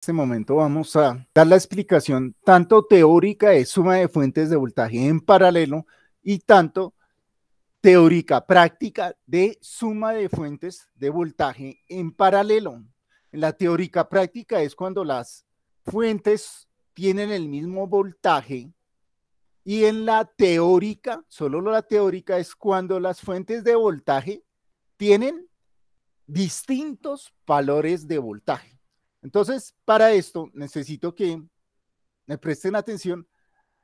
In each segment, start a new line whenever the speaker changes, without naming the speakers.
En este momento vamos a dar la explicación tanto teórica de suma de fuentes de voltaje en paralelo y tanto teórica práctica de suma de fuentes de voltaje en paralelo. En La teórica práctica es cuando las fuentes tienen el mismo voltaje y en la teórica, solo la teórica es cuando las fuentes de voltaje tienen distintos valores de voltaje. Entonces, para esto necesito que me presten atención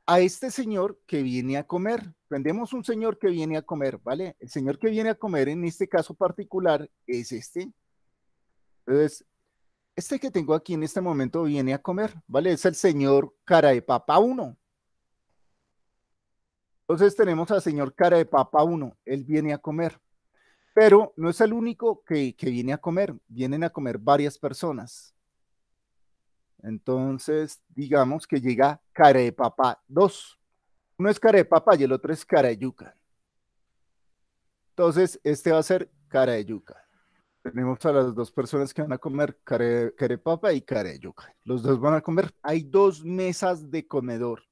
a este señor que viene a comer. Prendemos un señor que viene a comer, ¿vale? El señor que viene a comer en este caso particular es este. Entonces, este que tengo aquí en este momento viene a comer, ¿vale? Es el señor cara de papa 1. Entonces tenemos al señor cara de papa 1, él viene a comer. Pero no es el único que, que viene a comer, vienen a comer varias personas. Entonces, digamos que llega carepapa 2. Uno es carepapa y el otro es Carayuca. Entonces, este va a ser yuca. Tenemos a las dos personas que van a comer carepapa y yuca. Los dos van a comer. Hay dos mesas de comedor.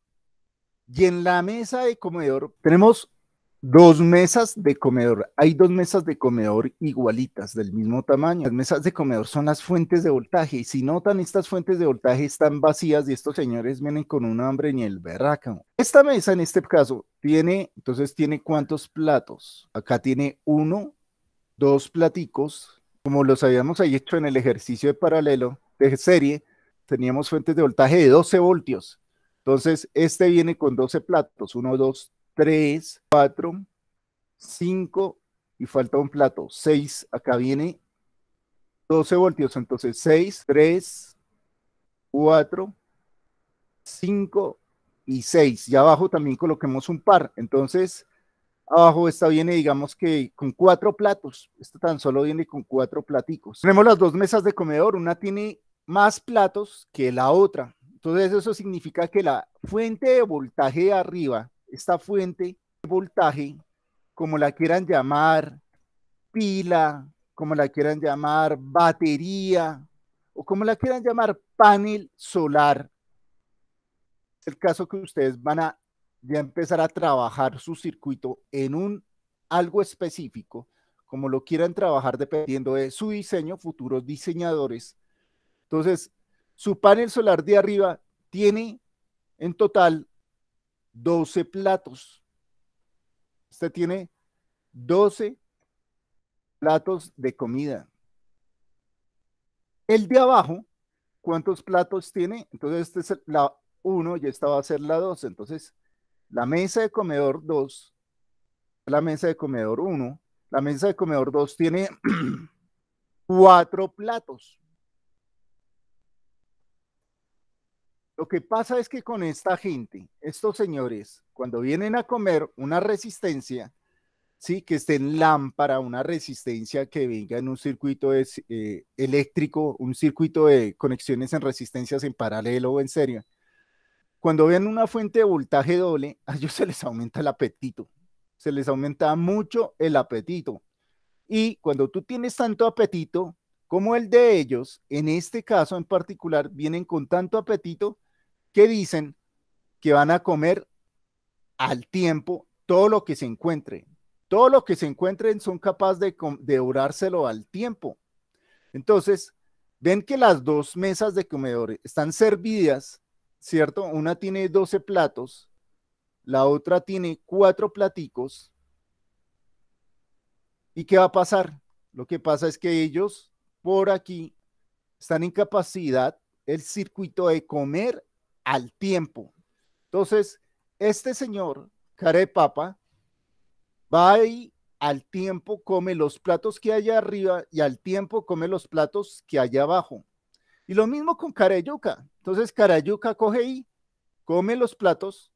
Y en la mesa de comedor tenemos Dos mesas de comedor. Hay dos mesas de comedor igualitas, del mismo tamaño. Las mesas de comedor son las fuentes de voltaje. Y si notan, estas fuentes de voltaje están vacías y estos señores vienen con un hambre ni el berraco. Esta mesa, en este caso, tiene, entonces, ¿tiene cuántos platos? Acá tiene uno, dos platicos. Como los habíamos hecho en el ejercicio de paralelo de serie, teníamos fuentes de voltaje de 12 voltios. Entonces, este viene con 12 platos, Uno, dos... 3, 4, 5 y falta un plato. 6, acá viene 12 voltios. Entonces 6, 3, 4, 5 y 6. Y abajo también coloquemos un par. Entonces abajo esta viene, digamos que con cuatro platos. Esta tan solo viene con cuatro platicos. Tenemos las dos mesas de comedor. Una tiene más platos que la otra. Entonces eso significa que la fuente de voltaje de arriba esta fuente de voltaje, como la quieran llamar, pila, como la quieran llamar, batería, o como la quieran llamar, panel solar. El caso que ustedes van a ya empezar a trabajar su circuito en un algo específico, como lo quieran trabajar dependiendo de su diseño, futuros diseñadores. Entonces, su panel solar de arriba tiene en total 12 platos. Usted tiene 12 platos de comida. El de abajo, ¿cuántos platos tiene? Entonces, esta es la 1 y esta va a ser la 2. Entonces, la mesa de comedor 2, la mesa de comedor 1, la mesa de comedor 2 tiene 4 platos. Lo que pasa es que con esta gente, estos señores, cuando vienen a comer una resistencia, sí, que esté en lámpara, una resistencia que venga en un circuito eh, eléctrico, un circuito de conexiones en resistencias en paralelo o en serie. Cuando ven una fuente de voltaje doble, a ellos se les aumenta el apetito, se les aumenta mucho el apetito. Y cuando tú tienes tanto apetito como el de ellos, en este caso en particular, vienen con tanto apetito que dicen que van a comer al tiempo todo lo que se encuentre. Todo lo que se encuentren son capaces de orárselo al tiempo. Entonces, ven que las dos mesas de comedores están servidas, ¿cierto? Una tiene 12 platos, la otra tiene cuatro platicos. ¿Y qué va a pasar? Lo que pasa es que ellos por aquí están en capacidad el circuito de comer al tiempo. Entonces, este señor, Carepapa, Papa, va ahí al tiempo, come los platos que hay arriba y al tiempo come los platos que hay abajo. Y lo mismo con Carayuca. Entonces, Carayuca coge y come los platos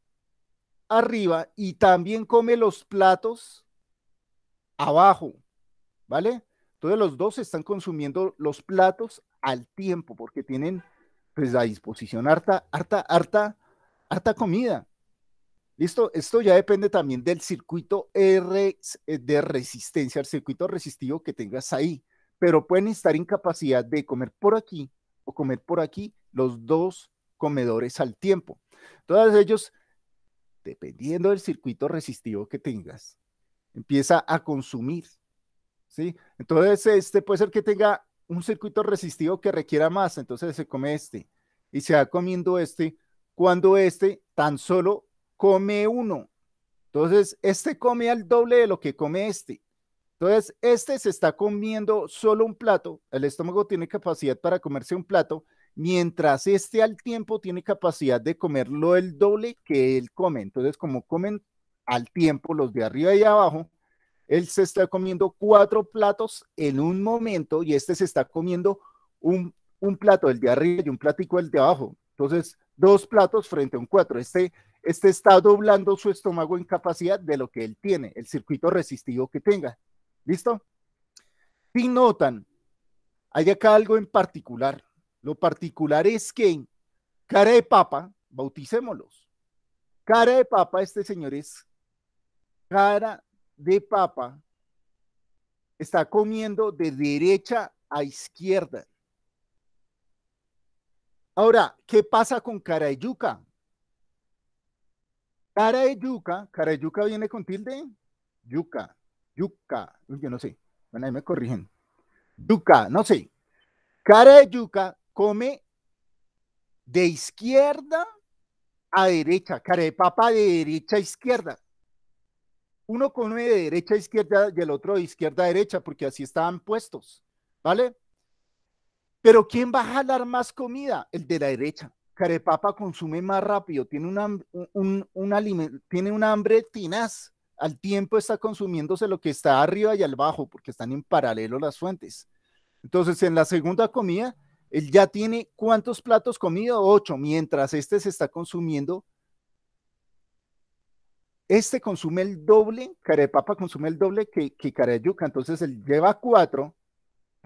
arriba y también come los platos abajo. ¿Vale? Entonces, los dos están consumiendo los platos al tiempo porque tienen pues a disposición harta, harta, harta, harta comida. Listo, esto ya depende también del circuito R eh, de resistencia, el circuito resistivo que tengas ahí, pero pueden estar en capacidad de comer por aquí o comer por aquí los dos comedores al tiempo. Todos ellos, dependiendo del circuito resistivo que tengas, empieza a consumir. ¿sí? Entonces, este puede ser que tenga un circuito resistivo que requiera más entonces se come este y se va comiendo este cuando este tan solo come uno. Entonces, este come al doble de lo que come este. Entonces, este se está comiendo solo un plato, el estómago tiene capacidad para comerse un plato, mientras este al tiempo tiene capacidad de comerlo el doble que él come. Entonces, como comen al tiempo los de arriba y abajo, él se está comiendo cuatro platos en un momento y este se está comiendo un, plato, el de arriba y un platico el de abajo. Entonces, dos platos frente a un cuatro. Este, este está doblando su estómago en capacidad de lo que él tiene, el circuito resistivo que tenga. ¿Listo? Si notan, hay acá algo en particular. Lo particular es que cara de papa, bauticémoslos. Cara de papa, este señor es cara de papa está comiendo de derecha a izquierda. Ahora, ¿qué pasa con cara cara de de yuca? cara de yuca viene con tilde, yuca, yuca, yo no sé, bueno, ahí me corrigen. Yuca, no sé. cara de yuca come de izquierda a derecha, cara de papa de derecha a izquierda uno come de derecha a izquierda y el otro de izquierda a derecha, porque así estaban puestos, ¿vale? Pero ¿quién va a jalar más comida? El de la derecha. Carepapa consume más rápido, tiene, un, tiene un hambre tinaz. Al tiempo está consumiéndose lo que está arriba y al bajo, porque están en paralelo las fuentes. Entonces, en la segunda comida, él ya tiene cuántos platos comido? Ocho, mientras este se está consumiendo este consume el doble, papa consume el doble que, Entonces él lleva cuatro,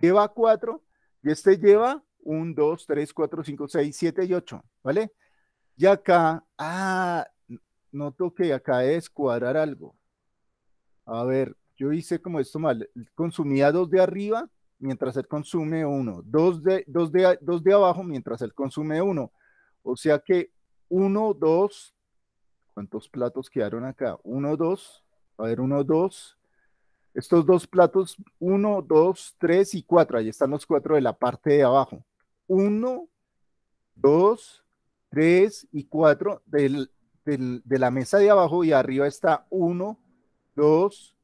lleva cuatro, y este lleva un, dos, tres, cuatro, cinco, seis, siete y ocho, ¿vale? Y acá, ah, noto que acá es cuadrar algo. A ver, yo hice como esto mal. Consumía dos de arriba mientras él consume uno. Dos de, dos de, dos de abajo mientras él consume uno. O sea que uno, dos, ¿Cuántos platos quedaron acá? Uno, dos. A ver, uno, dos. Estos dos platos, uno, dos, tres y cuatro. Ahí están los cuatro de la parte de abajo. Uno, dos, tres y cuatro de la mesa de abajo y arriba está uno, dos,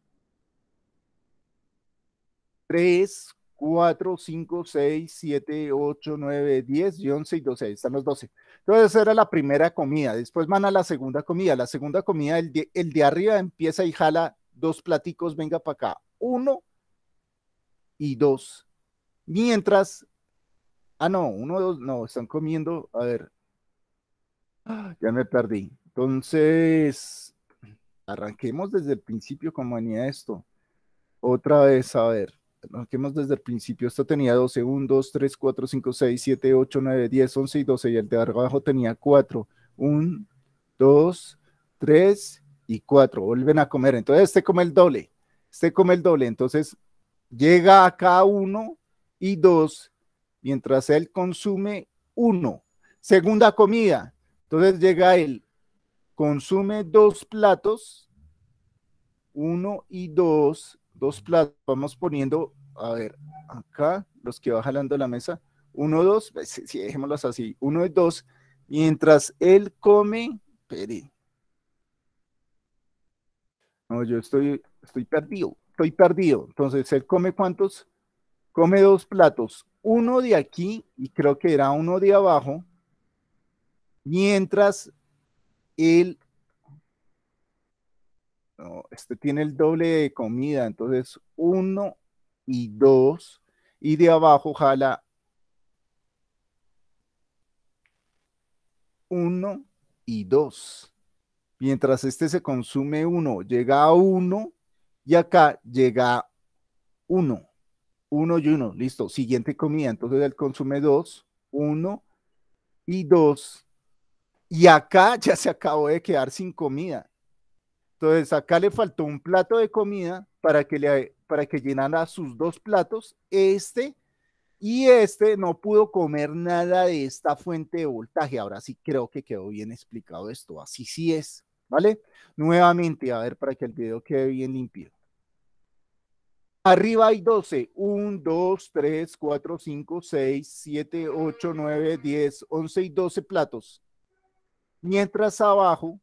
tres, cuatro, cinco, seis, siete, ocho, nueve, diez y once y doce. Ahí están los doce. Entonces era la primera comida, después van a la segunda comida, la segunda comida, el de, el arriba empieza y jala dos platicos, venga para acá, uno y dos. Mientras, ah, no, uno, dos, no, están comiendo, a ver, ah, ya me perdí. Entonces, arranquemos desde el principio como venía esto. Otra vez, a ver quedamos desde el principio. esto tenía 12, 1, 2, 3, 4, 5, 6, 7, 8, 9, 10, 11 y 12. Y el de abajo tenía 4. 1, 2, 3 y 4. Vuelven a comer. Entonces este come el doble. Este come el doble. Entonces llega acá 1 y 2 mientras él consume 1. Segunda comida. Entonces llega él, consume dos platos, 1 y 2. dos platos, vamos poniendo a ver, acá, los que va jalando la mesa, uno, dos, si, si dejémoslos así, uno y dos, mientras él come, pere. No, yo estoy, estoy perdido, estoy perdido. Entonces, él come cuántos? Come dos platos, uno de aquí y creo que era uno de abajo, mientras él no, este tiene el doble de comida, entonces uno y 2 y de abajo jala 1 y 2. Mientras este se consume 1, llega a 1 y acá llega 1. 1 y 1, listo. Siguiente comida, entonces él consume 2, 1 y 2. Y acá ya se acabó de quedar sin comida. Entonces acá le faltó un plato de comida para que le para que llenara sus dos platos, este y este no pudo comer nada de esta fuente de voltaje. Ahora sí creo que quedó bien explicado esto, así sí es, ¿vale? Nuevamente, a ver, para que el video quede bien limpio. Arriba hay 12. 1, 2, 3, 4, 5, 6, 7, 8, 9, 10, 11 y 12 platos. Mientras abajo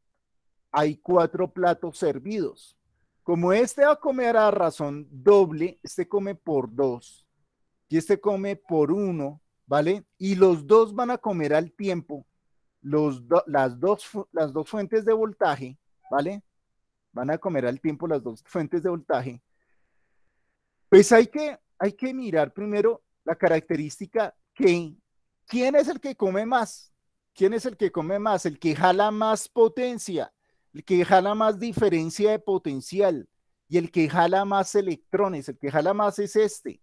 hay cuatro platos servidos. Como este va a comer a razón doble, este come por dos y este come por uno, ¿vale? Y los dos van a comer al tiempo las, dos, fuentes de voltaje, ¿vale? Van a comer al tiempo las dos fuentes de voltaje. Pues que, hay que mirar primero la característica que, ¿quién es el que come más? ¿Quién es el que come más? El que jala más potencia, el que jala más diferencia de potencial y el que jala más electrones, el que jala más es este.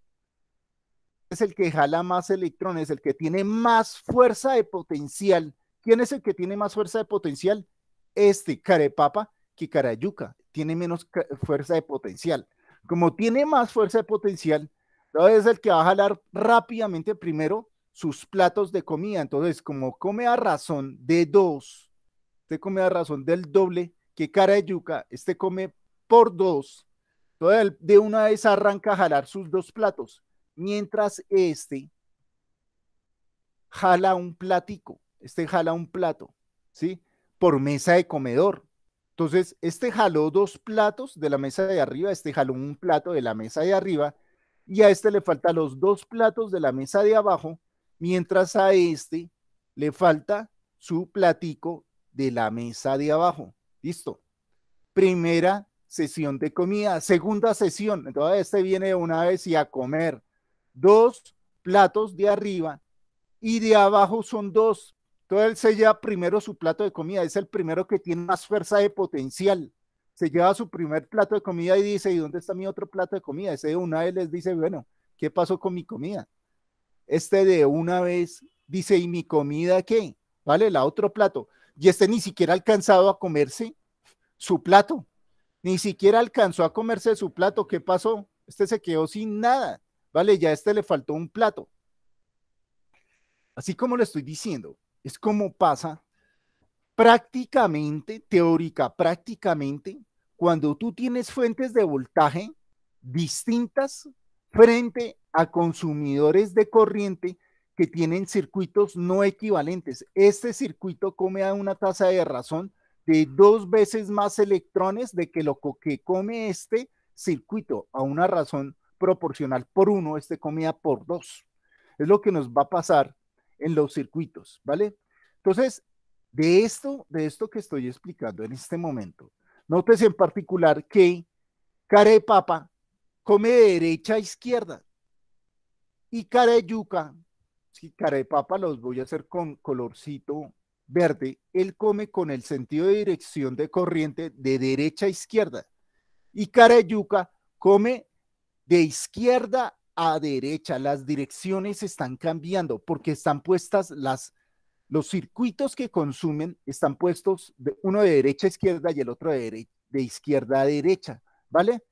Es el que jala más electrones, el que tiene más fuerza de potencial. ¿Quién es el que tiene más fuerza de potencial? Este, carepapa, que yuca. tiene menos fuerza de potencial. Como tiene más fuerza de potencial, es el que va a jalar rápidamente primero sus platos de comida. Entonces, como come a razón de dos, este come a razón del doble que cara de yuca, este come por dos. Entonces, de una vez arranca a jalar sus dos platos, mientras este jala un platico, este jala un plato, ¿sí? Por mesa de comedor. Entonces, este jaló dos platos de la mesa de arriba, este jaló un plato de la mesa de arriba, y a este le faltan los dos platos de la mesa de abajo, mientras a este le falta su platico de la mesa de abajo. Listo. Primera sesión de comida, segunda sesión. Entonces este viene de una vez y a comer. Dos platos de arriba y de abajo son dos. Entonces él se lleva primero su plato de comida, es el primero que tiene más fuerza de potencial. Se lleva su primer plato de comida y dice, ¿y dónde está mi otro plato de comida? Ese de una vez les dice, bueno, ¿qué pasó con mi comida? Este de una vez dice, ¿y mi comida qué? ¿Vale? La otro plato y este ni siquiera ha alcanzado a comerse su plato, ni siquiera alcanzó a comerse su plato. ¿Qué pasó? Este se quedó sin nada, ¿vale? Ya a este le faltó un plato. Así como lo estoy diciendo, es como pasa prácticamente, teórica, prácticamente, cuando tú tienes fuentes de voltaje distintas frente a consumidores de corriente que tienen circuitos no equivalentes. Este circuito come a una tasa de razón de dos veces más electrones de que lo que come este circuito a una razón proporcional por uno, este comía por dos. Es lo que nos va a pasar en los circuitos, ¿vale? Entonces, de esto, de esto que estoy explicando en este momento, notes en particular que cara de papa come de derecha a izquierda y cara de yuca cara de papa los voy a hacer con colorcito verde, él come con el sentido de dirección de corriente de derecha a izquierda. Y cara yuca come de izquierda a derecha. Las direcciones están cambiando porque están puestas las, los circuitos que consumen están puestos de, uno de derecha a izquierda y el otro de, de izquierda a derecha, ¿vale?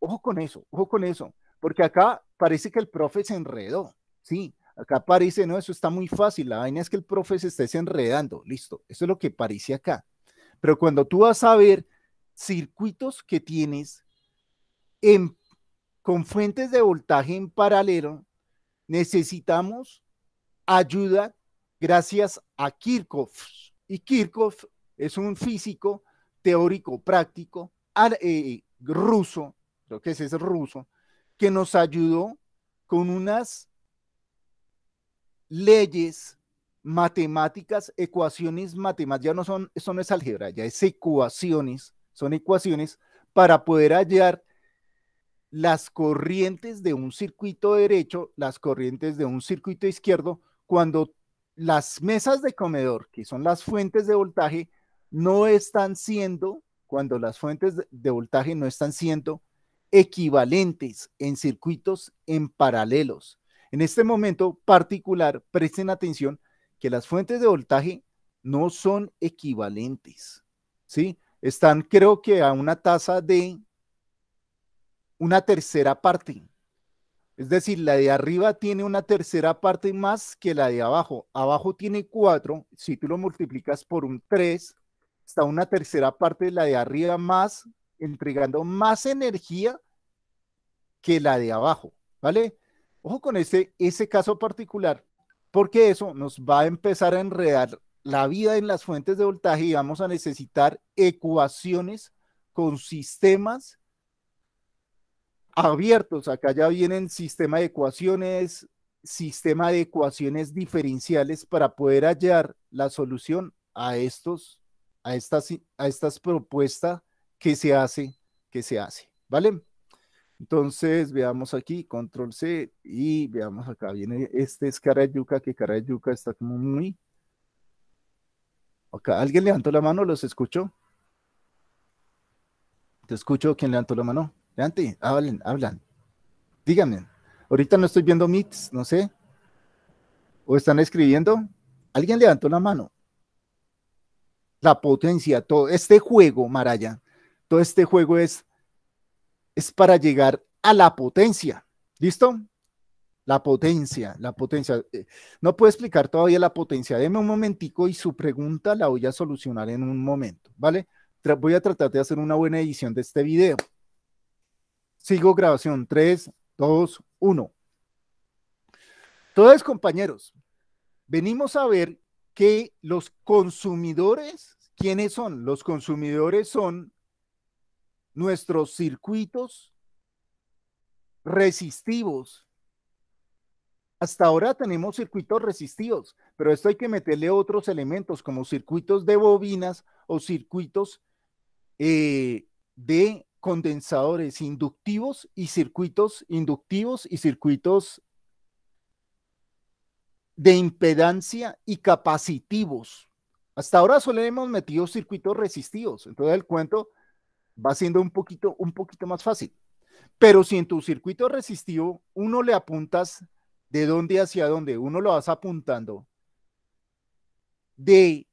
Ojo con eso, ojo con eso, porque acá parece que el profe se enredó, sí, Acá parece, no, eso está muy fácil. La vaina es que el profe se esté desenredando. Listo, eso es lo que parece acá. Pero cuando tú vas a ver circuitos que tienes con fuentes de voltaje en paralelo, necesitamos ayuda gracias a Kirchhoff. Y Kirchhoff es un físico teórico práctico eh, eh, ruso, creo que ese es ruso, que nos ayudó con unas leyes, matemáticas, ecuaciones matemáticas, ya no son, eso no es álgebra, ya es ecuaciones, son ecuaciones para poder hallar las corrientes de un circuito derecho, las corrientes de un circuito izquierdo, cuando las mesas de comedor, que son las fuentes de voltaje, no están siendo, cuando las fuentes de voltaje no están siendo equivalentes en circuitos en paralelos. En este momento particular, presten atención que las fuentes de voltaje no son equivalentes, ¿sí? Están creo que a una tasa de una tercera parte. Es decir, la de arriba tiene una tercera parte más que la de abajo. Abajo tiene cuatro, si tú lo multiplicas por un tres, está una tercera parte de la de arriba más, entregando más energía que la de abajo, ¿vale? Ojo con este, ese caso particular, porque eso nos va a empezar a enredar la vida en las fuentes de voltaje y vamos a necesitar ecuaciones con sistemas abiertos. Acá ya vienen sistema de ecuaciones, sistema de ecuaciones diferenciales para poder hallar la solución a estos, a estas, a propuestas que se hace, que se hace. ¿Vale? Entonces, veamos aquí, control C, y veamos acá, viene, este es yuca, que Carayuca está como muy... Acá, ¿alguien levantó la mano? ¿Los escucho? Te escucho, ¿quién levantó la mano? Levante, hablen, hablan. Díganme, ahorita no estoy viendo mits no sé. ¿O están escribiendo? ¿Alguien levantó la mano? La potencia, todo este juego, Maraya, todo este juego es es para llegar a la potencia. ¿Listo? La potencia, la potencia. Eh, no puedo explicar todavía la potencia. Deme un momentico y su pregunta la voy a solucionar en un momento, ¿vale? Voy a tratar de hacer una buena edición de este video. Sigo grabación. 3, 2, 1. Entonces, compañeros, venimos a ver que los consumidores, ¿quiénes son? Los consumidores son nuestros circuitos resistivos. Hasta ahora tenemos circuitos resistivos, pero esto hay que meterle otros elementos como circuitos de bobinas o circuitos eh, de condensadores inductivos y circuitos inductivos y circuitos de impedancia y capacitivos. Hasta ahora solo hemos metido circuitos resistivos. Entonces el cuento va siendo un poquito, un poquito más fácil. Pero si en tu circuito resistivo uno le apuntas de dónde hacia dónde, uno lo vas apuntando de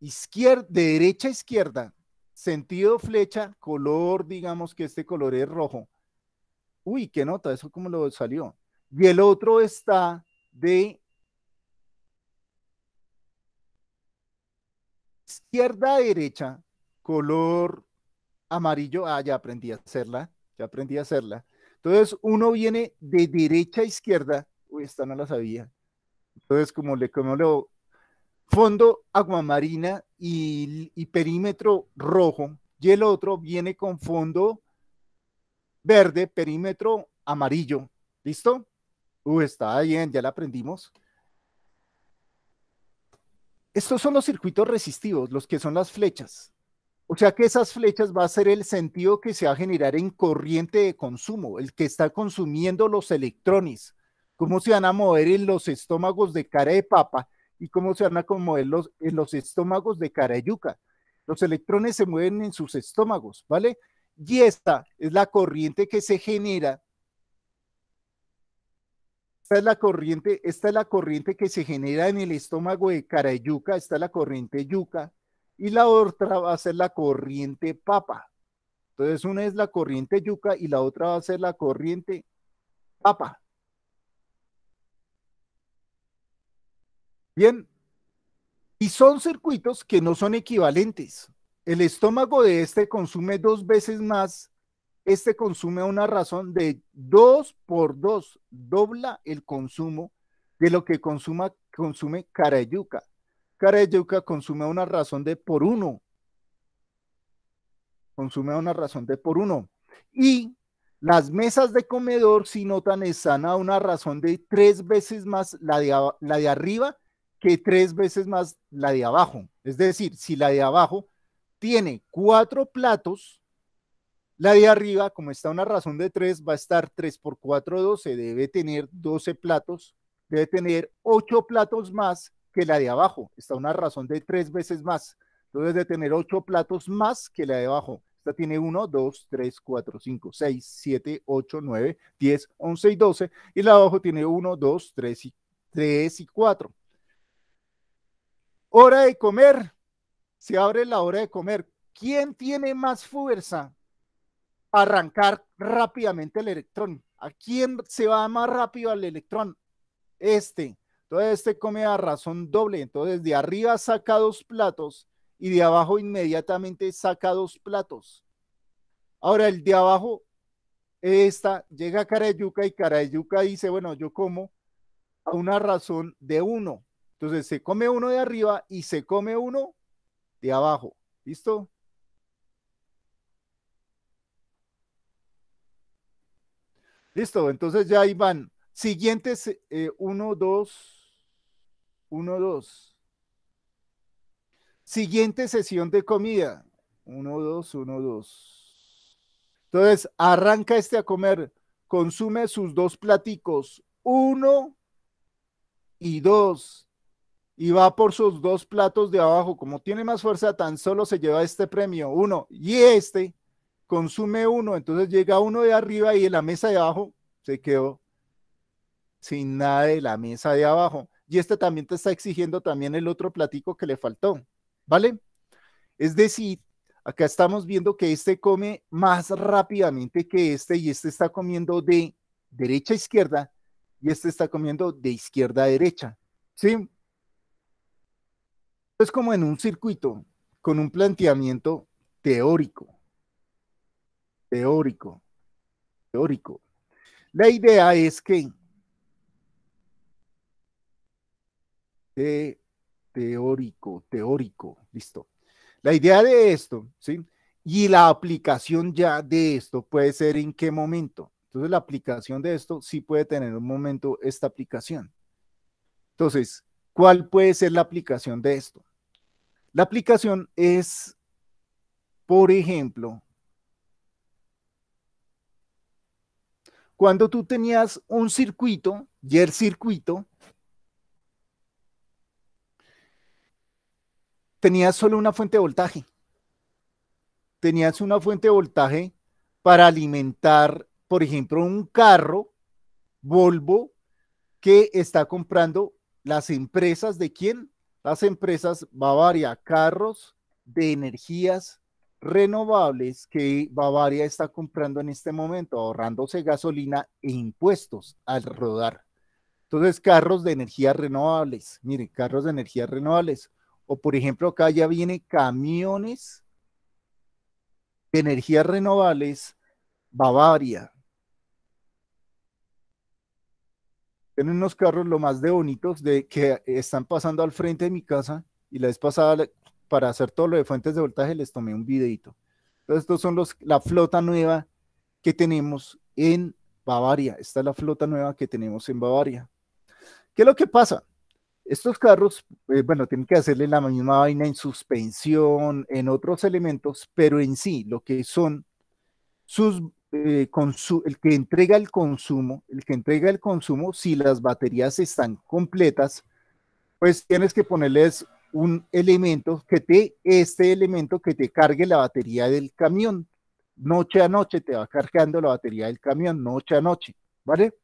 izquierda, de derecha a izquierda, sentido flecha, color, digamos que este color es rojo. Uy, qué nota, eso como lo salió. Y el otro está de izquierda a derecha, color amarillo. Ah, ya aprendí a hacerla, ya aprendí a hacerla. Entonces uno viene de derecha a izquierda. Uy, esta no la sabía. Entonces, como le como lo fondo aguamarina y, y perímetro rojo, y el otro viene con fondo verde, perímetro amarillo. ¿Listo? uy está bien, ya la aprendimos. Estos son los circuitos resistivos, los que son las flechas. O sea que esas flechas va a ser el sentido que se va a generar en corriente de consumo, el que está consumiendo los electrones, cómo se van a mover en los estómagos de cara de papa y cómo se van a mover los, en los estómagos de cara de yuca. Los electrones se mueven en sus estómagos, ¿vale? Y esta es la corriente que se genera. Esta es la corriente, esta es la corriente que se genera en el estómago de cara de yuca, esta es la corriente yuca, y la otra va a ser la corriente papa. Entonces, una es la corriente yuca y la otra va a ser la corriente papa. Bien, y son circuitos que no son equivalentes. El estómago de este consume dos veces más, este consume una razón de dos por dos, dobla el consumo de lo que consume consume yuca yuca consume una razón de por uno. Consume una razón de por uno. Y las mesas de comedor, si notan, están a una razón de tres veces más la de, la de arriba que tres veces más la de abajo. Es decir, si la de abajo tiene cuatro platos, la de arriba, como está una razón de tres, va a estar tres por cuatro 12. Debe tener 12 platos, debe tener ocho platos más que la de abajo. Está una razón de tres veces más. Entonces, de tener ocho platos más que la de abajo. Esta tiene uno, dos, tres, cuatro, cinco, seis, siete, ocho, nueve, diez, once y doce. Y la de abajo tiene uno, dos, tres y, y cuatro. Hora de comer. Se abre la hora de comer. ¿Quién tiene más fuerza? Arrancar rápidamente el electrón. ¿A quién se va más rápido al electrón? Este. Entonces este come a razón doble. Entonces de arriba saca dos platos y de abajo inmediatamente saca dos platos. Ahora el de abajo, esta, llega a yuca y cara yuca dice, bueno, yo como a una razón de uno. Entonces se come uno de arriba y se come uno de abajo. ¿Listo? Listo, entonces ya ahí van. Siguientes, eh, uno, dos, 1, 2. Siguiente sesión de comida. Uno 2, uno 2. Entonces, arranca este a comer. Consume sus dos platicos. uno y dos Y va por sus dos platos de abajo. Como tiene más fuerza, tan solo se lleva este premio. Uno. Y este consume uno. Entonces llega uno de arriba y en la mesa de abajo se quedó sin nada de la mesa de abajo y este también te está exigiendo también el otro platico que le faltó, ¿vale? Es decir, acá estamos viendo que este come más rápidamente que este y este está comiendo de derecha a izquierda y este está comiendo de izquierda a derecha, ¿sí? Es como en un circuito con un planteamiento teórico, teórico, teórico. La idea es que teórico, teórico, listo. La idea de esto, ¿sí? Y la aplicación ya de esto puede ser en qué momento. Entonces, la aplicación de esto sí puede tener un momento esta aplicación. Entonces, ¿cuál puede ser la aplicación de esto? La aplicación es, por ejemplo, cuando tú tenías un circuito y el circuito tenías solo una fuente de voltaje. Tenías una fuente de voltaje para alimentar, por ejemplo, un carro Volvo que está comprando las empresas de quién? Las empresas Bavaria, carros de energías renovables que Bavaria está comprando en este momento, ahorrándose gasolina e impuestos al rodar. Entonces, carros de energías renovables, miren, carros de energías renovables. O por ejemplo, acá ya viene camiones de energías renovables, Bavaria. Tienen unos carros lo más de bonitos de, que están pasando al frente de mi casa y la vez pasada para hacer todo lo de fuentes de voltaje les tomé un videito. Entonces estos son los, la flota nueva que tenemos en Bavaria. Esta es la flota nueva que tenemos en Bavaria. ¿Qué es lo que pasa? Estos carros, eh, bueno, tienen que hacerle la misma vaina en suspensión, en otros elementos, pero en sí, lo que son sus, eh, el que entrega el consumo, el que entrega el consumo, si las baterías están completas, pues tienes que ponerles un elemento que te, este elemento que te cargue la batería del camión. Noche a noche te va cargando la batería del camión, noche a noche, ¿vale?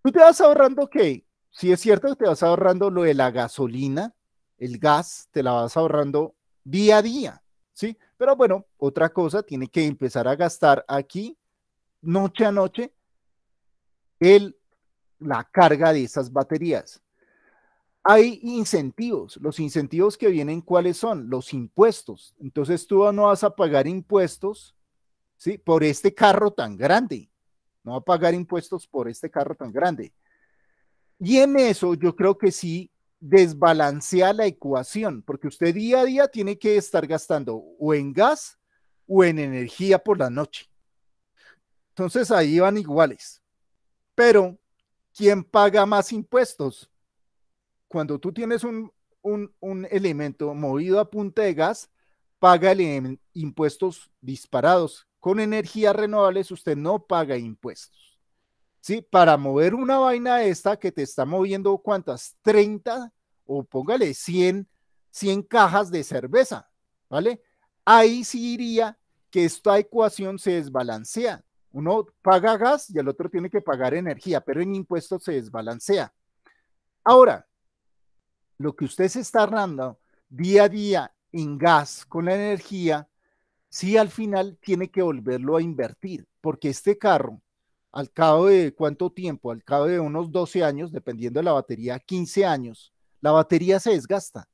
Tú te vas ahorrando que si es cierto que te vas ahorrando lo de la gasolina, el gas, te la vas ahorrando día a día, ¿sí? Pero bueno, otra cosa, tiene que empezar a gastar aquí, noche a noche, el, la carga de esas baterías. Hay incentivos. Los incentivos que vienen, ¿cuáles son? Los impuestos. Entonces tú no vas a pagar impuestos, ¿sí? Por este carro tan grande. No vas a pagar impuestos por este carro tan grande. Y en eso yo creo que sí desbalancea la ecuación, porque usted día a día tiene que estar gastando o en gas o en energía por la noche. Entonces ahí van iguales. Pero, ¿quién paga más impuestos? Cuando tú tienes un, elemento movido a punta de gas, paga impuestos disparados. Con energías renovables usted no paga impuestos. ¿sí? Para mover una vaina esta que te está moviendo, ¿cuántas? 30 o póngale 100, 100 cajas de cerveza, ¿vale? Ahí sí iría que esta ecuación se desbalancea. Uno paga gas y el otro tiene que pagar energía, pero en impuestos se desbalancea. Ahora, lo que usted se está ahorrando día a día en gas con la energía, sí al final tiene que volverlo a invertir, porque este carro al cabo de cuánto tiempo, al cabo de unos 12 años, dependiendo de la batería, 15 años, la batería se desgasta.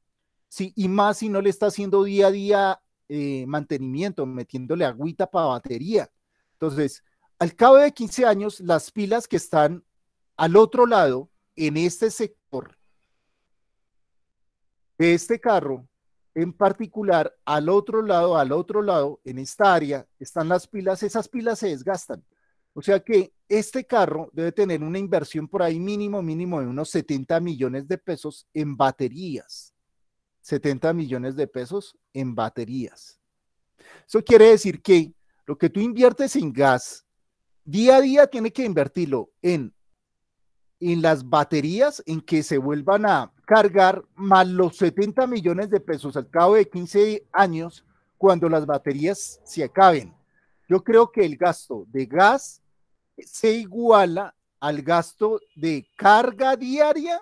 Sí, y más si no le está haciendo día a día eh, mantenimiento, metiéndole agüita para batería. Entonces, al cabo de 15 años, las pilas que están al otro lado, en este sector de este carro, en particular, al otro lado, al otro lado, en esta área, están las pilas, esas pilas se desgastan. O sea que este carro debe tener una inversión por ahí mínimo, mínimo de unos 70 millones de pesos en baterías. 70 millones de pesos en baterías. Eso quiere decir que lo que tú inviertes en gas, día a día tiene que invertirlo en, en las baterías en que se vuelvan a cargar más los 70 millones de pesos al cabo de 15 años cuando las baterías se acaben. Yo creo que el gasto de gas se iguala al gasto de carga diaria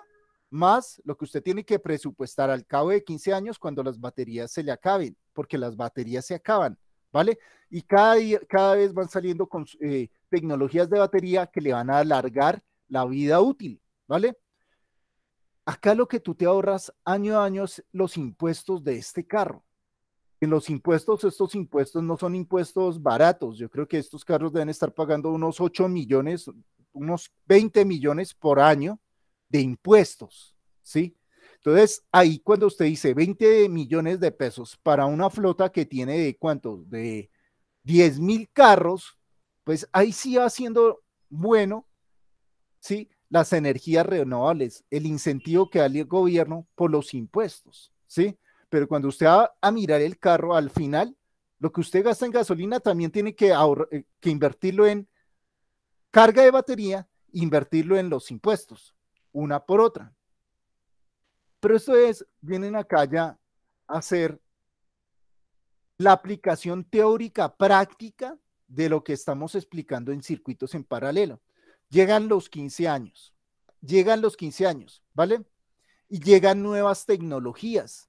más lo que usted tiene que presupuestar al cabo de 15 años cuando las baterías se le acaben, porque las baterías se acaban, ¿vale? Y cada, día, cada vez van saliendo con, eh, tecnologías de batería que le van a alargar la vida útil, ¿vale? Acá lo que tú te ahorras año a año es los impuestos de este carro en los impuestos, estos impuestos no son impuestos baratos. Yo creo que estos carros deben estar pagando unos 8 millones, unos 20 millones por año de impuestos, ¿sí? Entonces, ahí cuando usted dice 20 millones de pesos para una flota que tiene de cuántos, de 10 mil carros, pues ahí sí va siendo bueno, ¿sí? Las energías renovables, el incentivo que da el gobierno por los impuestos, ¿sí? pero cuando usted va a mirar el carro al final, lo que usted gasta en gasolina también tiene eh, que, invertirlo en carga de batería, invertirlo en los impuestos, una por otra. Pero esto es, vienen acá ya a hacer la aplicación teórica práctica de lo que estamos explicando en circuitos en paralelo. Llegan los 15 años, llegan los 15 años, ¿vale? Y llegan nuevas tecnologías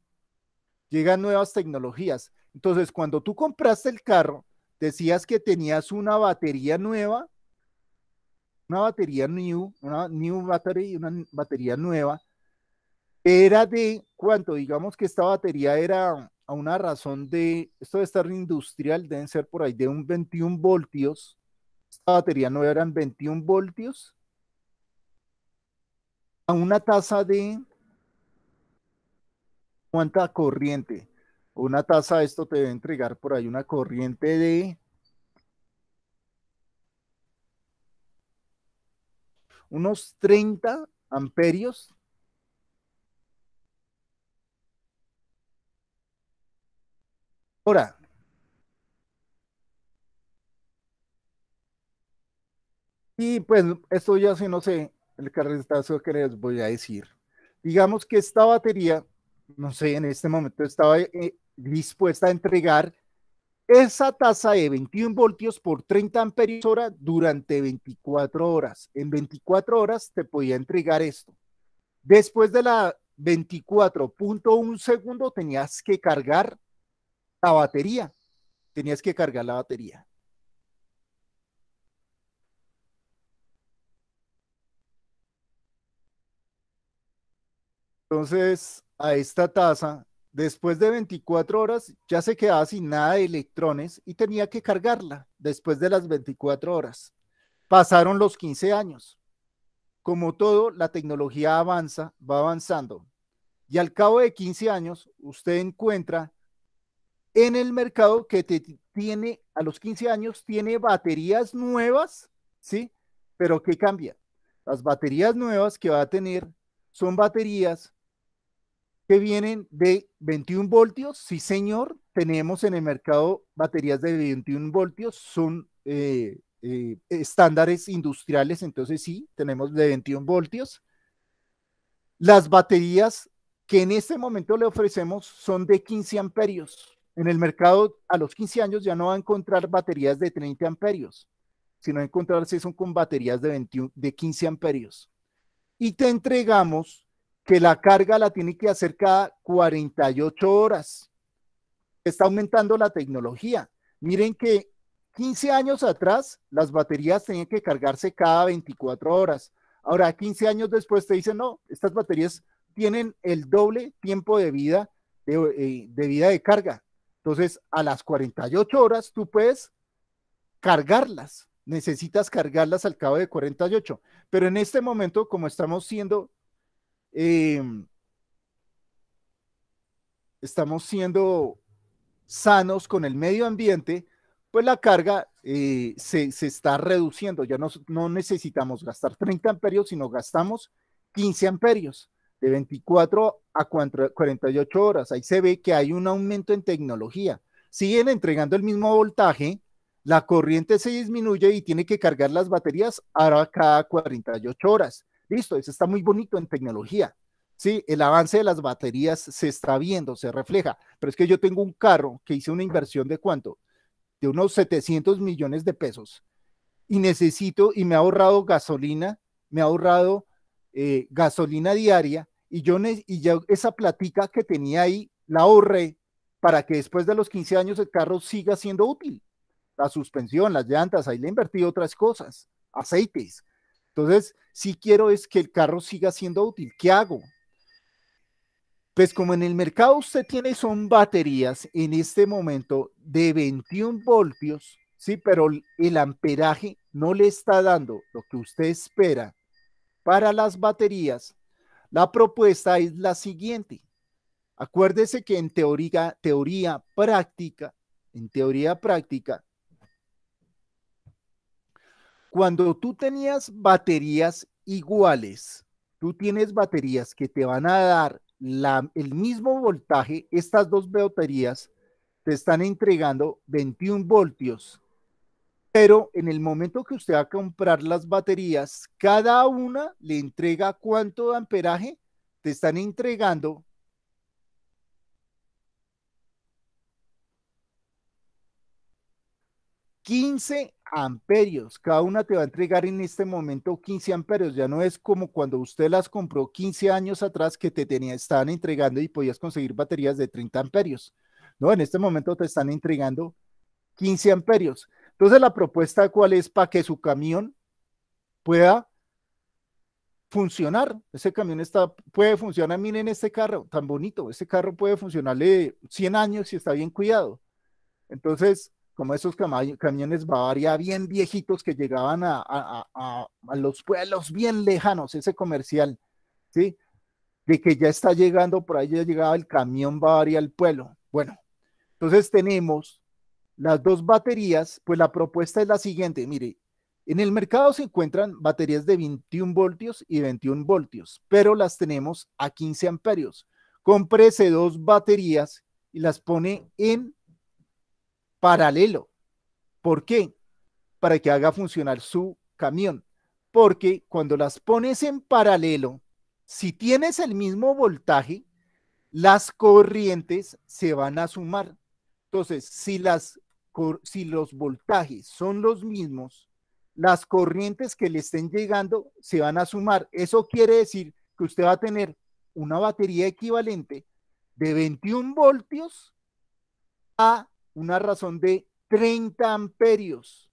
llegan nuevas tecnologías. Entonces, cuando tú compraste el carro, decías que tenías una batería nueva, una batería new, una new battery, una batería nueva, era de cuánto, digamos que esta batería era a una razón de, esto de estar industrial, deben ser por ahí de un 21 voltios, esta batería nueva eran 21 voltios, a una tasa de cuánta corriente. Una taza, esto te debe entregar por ahí una corriente de... Unos 30 amperios. Ahora, Y pues esto ya si no sé el carretazo que les voy a decir. Digamos que esta batería no sé, en este momento estaba eh, dispuesta a entregar esa tasa de 21 voltios por 30 amperios hora durante 24 horas. En 24 horas te podía entregar esto. Después de la 24.1 segundo tenías que cargar la batería. Tenías que cargar la batería. Entonces, a esta tasa después de 24 horas ya se quedaba sin nada de electrones y tenía que cargarla después de las 24 horas. Pasaron los 15 años. Como todo, la tecnología avanza, va avanzando. Y al cabo de 15 años, usted encuentra en el mercado que te tiene, a los 15 años, tiene baterías nuevas, ¿sí? Pero ¿qué cambia? Las baterías nuevas que va a tener son baterías que vienen de 21 voltios. Sí, señor, tenemos en el mercado baterías de 21 voltios, son eh, eh, estándares industriales, entonces sí, tenemos de 21 voltios. Las baterías que en este momento le ofrecemos son de 15 amperios. En el mercado a los 15 años ya no va a encontrar baterías de 30 amperios, sino encontrarse son con baterías de, 21, de 15 amperios. Y te entregamos que la carga la tiene que hacer cada 48 horas. Está aumentando la tecnología. Miren que 15 años atrás las baterías tenían que cargarse cada 24 horas. Ahora, 15 años después te dicen, no, estas baterías tienen el doble tiempo de vida de, eh, vida de carga. Entonces, a las 48 horas tú puedes cargarlas necesitas cargarlas al cabo de 48. Pero en este momento, como estamos siendo Em, estamos siendo sanos con el medio ambiente, pues la carga eh, se, está reduciendo. Ya no, no, necesitamos gastar 30 amperios, sino gastamos 15 amperios de 24 a 48 horas. Ahí se ve que hay un aumento en tecnología. Siguen entregando el mismo voltaje, la corriente se disminuye y tiene que cargar las baterías ahora cada 48 horas. Listo, eso está muy bonito en tecnología. Sí, el avance de las baterías se está viendo, se refleja, pero es que yo tengo un carro que hice una inversión de cuánto? De unos 700 millones de pesos y necesito y me ha ahorrado gasolina, me ha ahorrado eh, gasolina diaria y yo y ya esa platica que tenía ahí la ahorré para que después de los 15 años el carro siga siendo útil. La suspensión, las llantas, ahí le invertí otras cosas, aceites. Entonces, si quiero es que el carro siga siendo útil. ¿Qué hago? Pues como en el mercado usted tiene son baterías en este momento de 21 voltios, sí, pero el amperaje no le está dando lo que usted espera para las baterías, la propuesta es la siguiente. Acuérdese que en teoría, teoría práctica, en teoría práctica, cuando tú tenías baterías iguales, tú tienes baterías que te van a dar el mismo voltaje, estas dos baterías te están entregando 21 voltios. Pero en el momento que usted va a comprar las baterías, cada una le entrega cuánto de amperaje, te están entregando 15 amperios. Cada una te va a entregar en este momento 15 amperios. Ya no es como cuando usted las compró 15 años atrás que te tenía, estaban entregando y podías conseguir baterías de 30 amperios. No, en este momento te están entregando 15 amperios. Entonces la propuesta cuál es para que su camión pueda funcionar. Ese camión está, puede funcionar, miren este carro tan bonito, este carro puede funcionarle 100 años si está bien cuidado. Entonces, como esos camiones Bavaria bien viejitos que llegaban a, los pueblos bien lejanos, ese comercial, ¿sí? De que ya está llegando, por ahí ya llegaba el camión Bavaria al pueblo. Bueno, entonces tenemos las dos baterías, pues la propuesta es la siguiente, mire, en el mercado se encuentran baterías de 21 voltios y 21 voltios, pero las tenemos a 15 amperios. Comprese dos baterías y las pone en paralelo. ¿Por qué? Para que haga funcionar su camión. Porque cuando las pones en paralelo, si tienes el mismo voltaje, las corrientes se van a sumar. Entonces, si, las, si los voltajes son los mismos, las corrientes que le estén llegando se van a sumar. Eso quiere decir que usted va a tener una batería equivalente de 21 voltios a una razón de 30 amperios.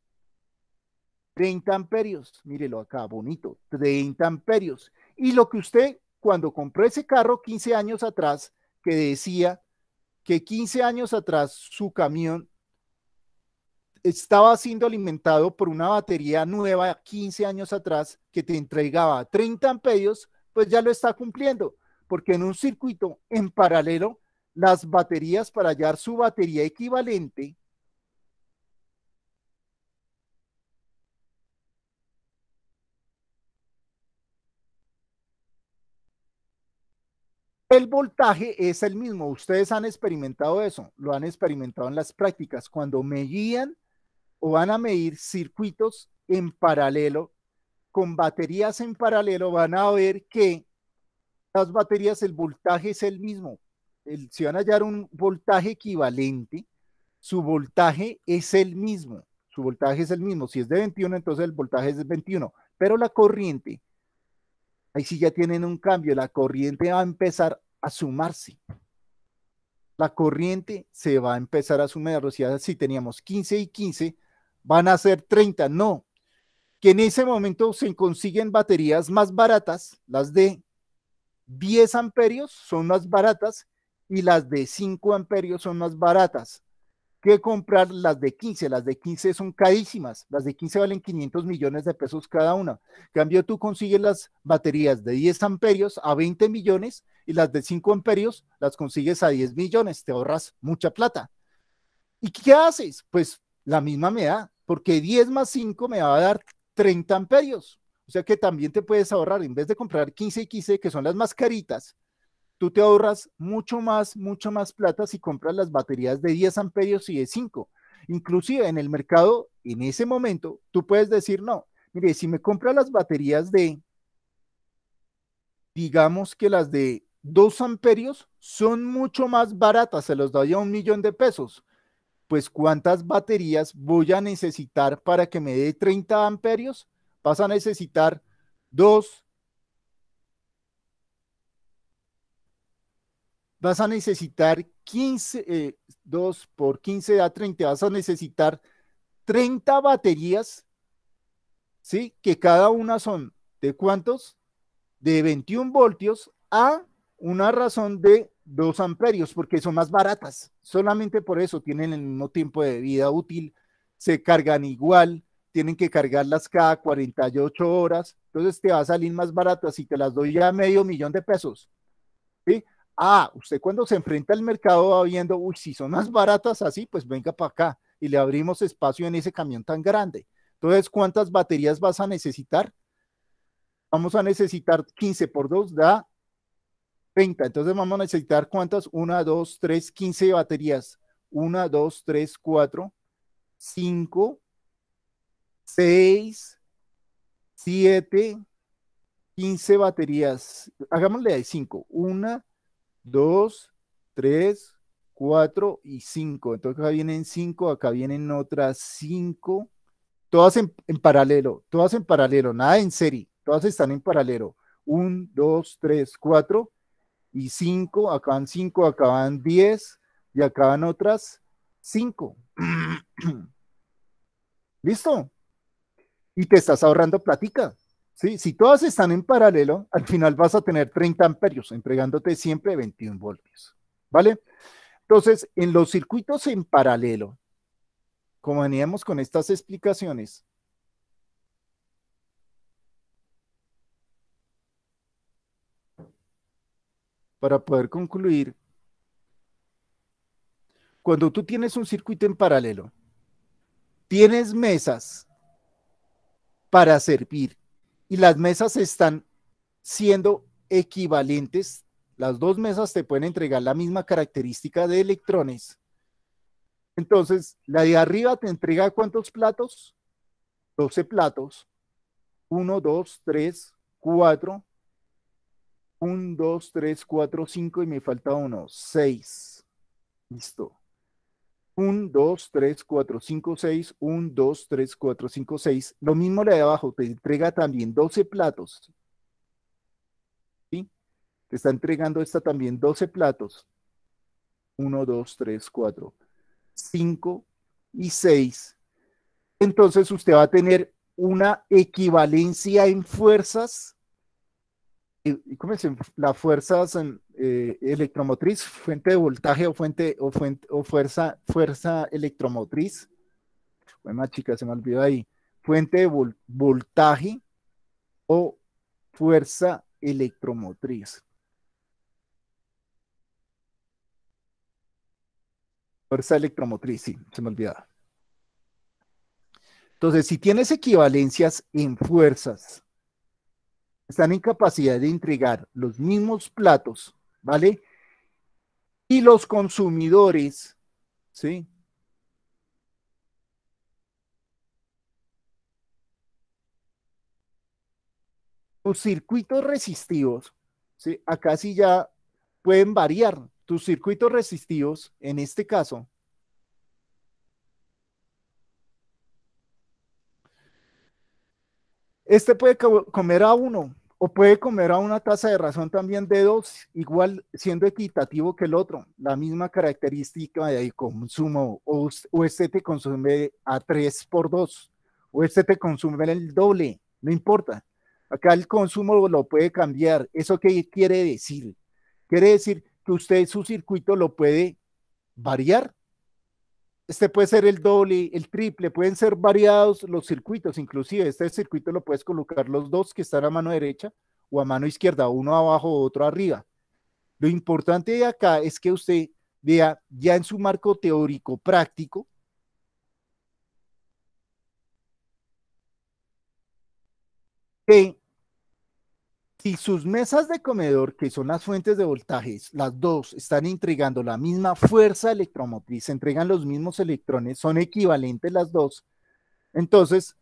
30 amperios, mírelo acá, bonito, 30 amperios. Y lo que usted, cuando compró ese carro 15 años atrás, que decía que 15 años atrás su camión estaba siendo alimentado por una batería nueva 15 años atrás que te entregaba 30 amperios, pues ya lo está cumpliendo, porque en un circuito en paralelo las baterías para hallar su batería equivalente, el voltaje es el mismo. Ustedes han experimentado eso, lo han experimentado en las prácticas, cuando medían o van a medir circuitos en paralelo, con baterías en paralelo, van a ver que las baterías, el voltaje es el mismo, si van a hallar un voltaje equivalente, su voltaje es el mismo. Su voltaje es el mismo. Si es de 21, entonces el voltaje es de 21. Pero la corriente, ahí sí ya tienen un cambio. La corriente va a empezar a sumarse. La corriente se va a empezar a sumar. si teníamos 15 y 15, van a ser 30. No. Que en ese momento se consiguen baterías más baratas, las de 10 amperios son más baratas y las de 5 amperios son más baratas que comprar las de 15. Las de 15 son carísimas. Las de 15 valen 500 millones de pesos cada una. En cambio, tú consigues las baterías de 10 amperios a 20 millones y las de 5 amperios las consigues a 10 millones. Te ahorras mucha plata. ¿Y qué haces? Pues la misma me da, porque 10 más 5 me va a dar 30 amperios. O sea que también te puedes ahorrar, en vez de comprar 15 y 15, que son las más caritas, tú te ahorras mucho más, mucho más plata si compras las baterías de 10 amperios y de 5. Inclusive en el mercado, en ese momento, tú puedes decir, no, mire, si me compras las baterías de, digamos que las de 2 amperios, son mucho más baratas, se los doy a un millón de pesos. Pues cuántas baterías voy a necesitar para que me dé 30 amperios? Vas a necesitar 2, vas a necesitar 15, 2 eh, por 15 a 30, vas a necesitar 30 baterías, ¿sí? Que cada una son de cuántos? De 21 voltios a una razón de 2 amperios, porque son más baratas. Solamente por eso tienen el mismo tiempo de vida útil, se cargan igual, tienen que cargarlas cada 48 horas, entonces te va a salir más barato si te las doy ya medio millón de pesos. ¿sí? Ah, usted cuando se enfrenta al mercado va viendo, uy, si son más baratas así, pues venga para acá y le abrimos espacio en ese camión tan grande. Entonces, ¿cuántas baterías vas a necesitar? Vamos a necesitar 15 por 2 da 30. Entonces vamos a necesitar cuántas? 1, 2, 3, 15 baterías. 1, 2, 3, 4, 5, 6, 7, 15 baterías. Hagámosle ahí 5. 1, 2, 3, 4 y 5. Entonces acá vienen 5, acá vienen otras 5. Todas en, en, paralelo, todas en paralelo, nada en serie, todas están en paralelo. 1, 2, 3, 4 y 5, acá van 5, acá van 10 y acá van otras 5. ¿Listo? Y te estás ahorrando platica. Si todas están en paralelo, al final vas a tener 30 amperios, entregándote siempre 21 voltios, ¿vale? Entonces, en los circuitos en paralelo, como veníamos con estas explicaciones, para poder concluir, cuando tú tienes un circuito en paralelo, tienes mesas para servir y las mesas están siendo equivalentes. Las dos mesas te pueden entregar la misma característica de electrones. Entonces, la de arriba te entrega cuántos platos? 12 platos. 1, 2, 3, 4. 1, 2, 3, 4, 5 y me falta uno. 6. Listo. 1, 2, 3, 4, 5, 6, 1, 2, 3, 4, 5, 6. Lo mismo la de abajo, te entrega también 12 platos. ¿Sí? Te está entregando esta también 12 platos. 1, 2, 3, 4, 5 y 6. Entonces usted va a tener una equivalencia en fuerzas ¿cómo es las fuerzas eh, electromotriz, fuente de voltaje o fuente o, fuente, o fuerza, fuerza electromotriz. Bueno, chicas, se me olvidó ahí. Fuente de voltaje o fuerza electromotriz. Fuerza electromotriz, sí, se me olvidó. Entonces, si tienes equivalencias en fuerzas están en capacidad de entregar los mismos platos, ¿vale? Y los consumidores, ¿sí? Los circuitos resistivos, ¿sí? acá sí ya pueden variar. Tus circuitos resistivos, en este caso, Este puede comer a uno o puede comer a una tasa de razón también de dos, igual siendo equitativo que el otro, la misma característica de consumo, o, o este te consume a tres por dos, o este te consume el doble, no importa. Acá el consumo lo puede cambiar. ¿Eso qué quiere decir? Quiere decir que usted su circuito lo puede variar este puede ser el doble, el triple, pueden ser variados los circuitos, inclusive este circuito lo puedes colocar los dos que están a mano derecha o a mano izquierda, uno abajo, otro arriba. Lo importante de acá es que usted vea ya en su marco teórico práctico que si sus mesas de comedor, que son las fuentes de voltajes, las dos están entregando la misma fuerza electromotriz, entregan los mismos electrones, son equivalentes las dos, entonces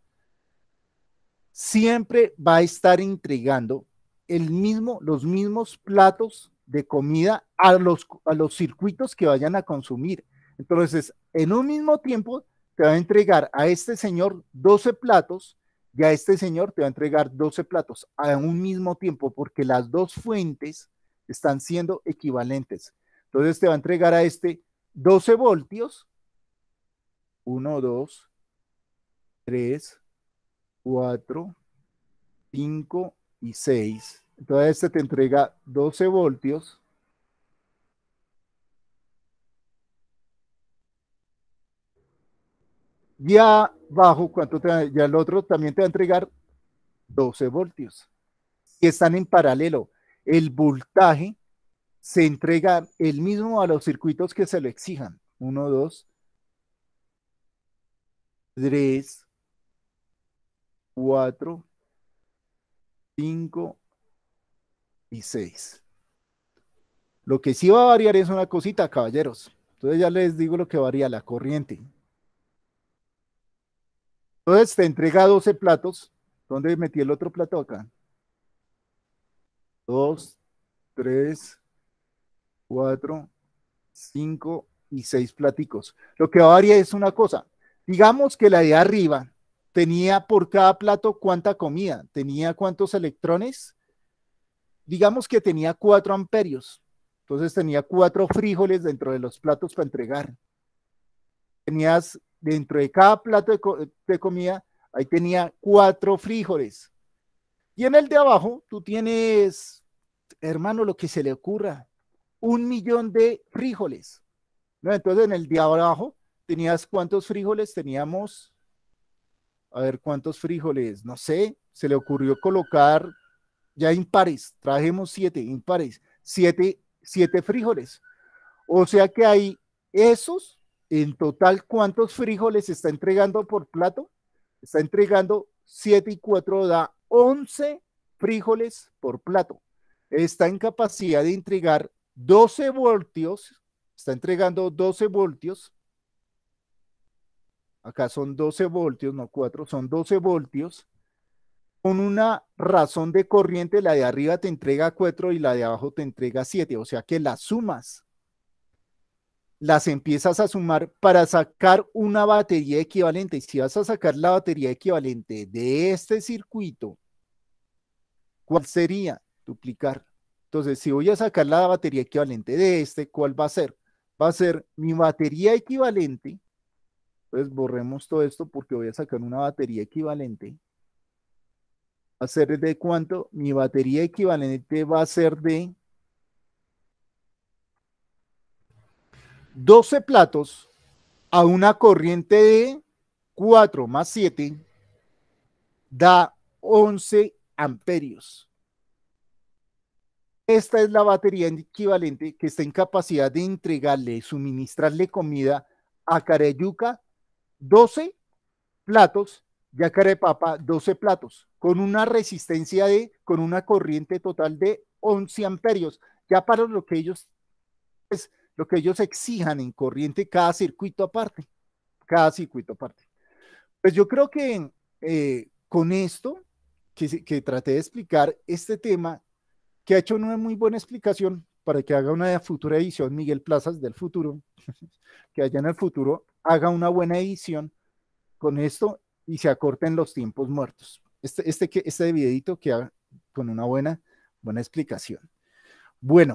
siempre va a estar entregando el mismo, los mismos platos de comida a los, a los circuitos que vayan a consumir. Entonces, en un mismo tiempo, te va a entregar a este señor 12 platos a este señor te va a entregar 12 platos a un mismo tiempo porque las dos fuentes están siendo equivalentes. Entonces te va a entregar a este 12 voltios, 1, 2, 3, 4, 5 y 6. Entonces este te entrega 12 voltios, Ya bajo, ¿cuánto te Ya el otro también te va a entregar 12 voltios, que están en paralelo. El voltaje se entrega el mismo a los circuitos que se lo exijan. 1, 2, 3, 4, 5 y 6. Lo que sí va a variar es una cosita, caballeros. Entonces ya les digo lo que varía la corriente. Entonces te entrega 12 platos. ¿Dónde metí el otro plato acá? Dos, tres, cuatro, cinco y seis platicos. Lo que varía es una cosa. Digamos que la de arriba tenía por cada plato cuánta comida, tenía cuántos electrones. Digamos que tenía cuatro amperios. Entonces tenía cuatro frijoles dentro de los platos para entregar. Tenías dentro de cada plato de, comida, ahí tenía cuatro frijoles. Y en el de abajo, tú tienes, hermano, lo que se le ocurra, un millón de frijoles. ¿no? Entonces, en el de abajo, tenías cuántos frijoles teníamos. A ver, cuántos frijoles, no sé, se le ocurrió colocar ya impares, trajimos siete, impares, siete, siete frijoles. O sea que hay esos en total, ¿cuántos frijoles está entregando por plato? Está entregando 7 y 4 da 11 frijoles por plato. Está en capacidad de entregar 12 voltios. Está entregando 12 voltios. Acá son 12 voltios, no 4, son 12 voltios. Con una razón de corriente, la de arriba te entrega 4 y la de abajo te entrega 7. O sea que las sumas las empiezas a sumar para sacar una batería equivalente. Y si vas a sacar la batería equivalente de este circuito, ¿cuál sería? Duplicar. Entonces, si voy a sacar la batería equivalente de este, ¿cuál va a ser? Va a ser mi batería equivalente. Entonces, borremos todo esto porque voy a sacar una batería equivalente. ¿Va a ser de cuánto? Mi batería equivalente va a ser de 12 platos a una corriente de 4 más 7 da 11 amperios. Esta es la batería equivalente que está en capacidad de entregarle, suministrarle comida a Careyuca 12 platos y a papa 12 platos, con una resistencia de, con una corriente total de 11 amperios. Ya para lo que ellos, lo que ellos exijan en corriente cada circuito aparte, cada circuito aparte. Pues yo creo que eh, con esto que, traté de explicar este tema, que ha hecho una muy buena explicación para que haga una futura edición Miguel Plazas del futuro, que allá en el futuro haga una buena edición con esto y se acorten los tiempos muertos. Este, este, este videito que haga con una buena, buena explicación. Bueno.